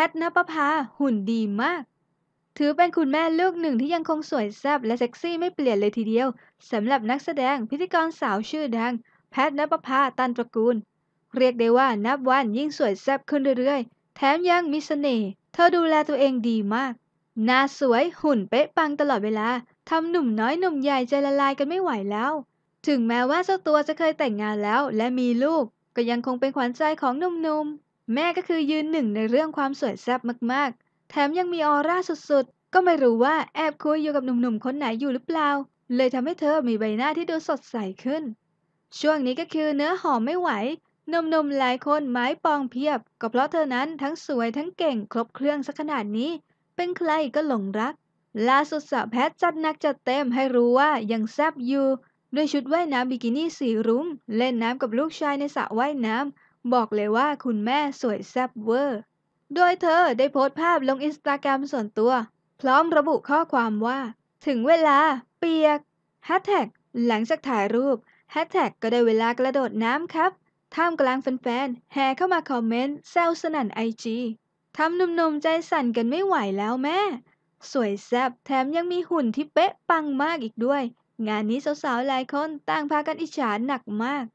แพทณปภาหุ่นดีมาก ถือเป็นคุณแม่ลูกหนึ่งที่ยังคงสวยแซ่บและเซ็กซี่ไม่เปลี่ยนเลยทีเดียวสำหรับนักแสดงพิธีกรสาวชื่อดัง แพทณปภาตันตระกูล เรียกได้ว่านับวันยิ่งสวยแซ่บขึ้นเรื่อยๆ แถมยังมีเสน่ห์เธอดูแลตัวเองดีมากหน้าสวยหุ่นเป๊ะปังตลอดเวลาทำหนุ่มน้อยหนุ่มใหญ่ใจละลายกันไม่ไหวแล้ว ถึงแม้ว่าเจ้าตัวจะเคยแต่งงานแล้ว และมีลูก ก็ยังคงเป็นขวัญใจของหนุ่มๆแม่ก็คือยืนหนึ่งในเรื่องความสวยแซ่บมาก ๆ แถมยังมีออร่าสุดๆ ก็ไม่รู้ว่าแอบคุยอยู่กับหนุ่ม ๆ คนไหนอยู่หรือเปล่า เลยทำให้เธอมีใบหน้าที่ดูสดใสขึ้น ช่วงนี้ก็คือเนื้อหอมไม่ไหวหนุ่มๆ หลายคนไม้ปองเพียบ ก็เพราะเธอนั้นทั้งสวยทั้งเก่งครบเครื่องสักขนาดนี้ เป็นใครก็หลงรัก ล่าสุดสาวแพทจัดนักจัดเต็มให้รู้ว่ายังแซบอยู่ด้วยชุดว่ายน้ำบิกินี่สีรุง้ง เล่นน้ำกับลูกชายในสระว่ายน้ำบอกเลยว่าคุณแม่สวยแซ่บเวอร์ โดยเธอได้โพสต์ภาพลงอินสตาแกรมส่วนตัว พร้อมระบุข้อความว่า ถึงเวลา เปียกฮแท็กหลังจากถ่ายรูปฮแท็กก็ได้เวลากระโดดน้ำครับ ท่ามกลางแฟนๆแห่เข้ามาคอมเมนต์แซวสนั่นไอจีทำหนุ่มๆ ใจสั่นกันไม่ไหวแล้วแม่ สวยแซบ แถมยังมีหุ่นที่เป๊ะปังมากอีกด้วย งานนี้สาวๆหลายคนต่างพากันอิจฉาหนักมาก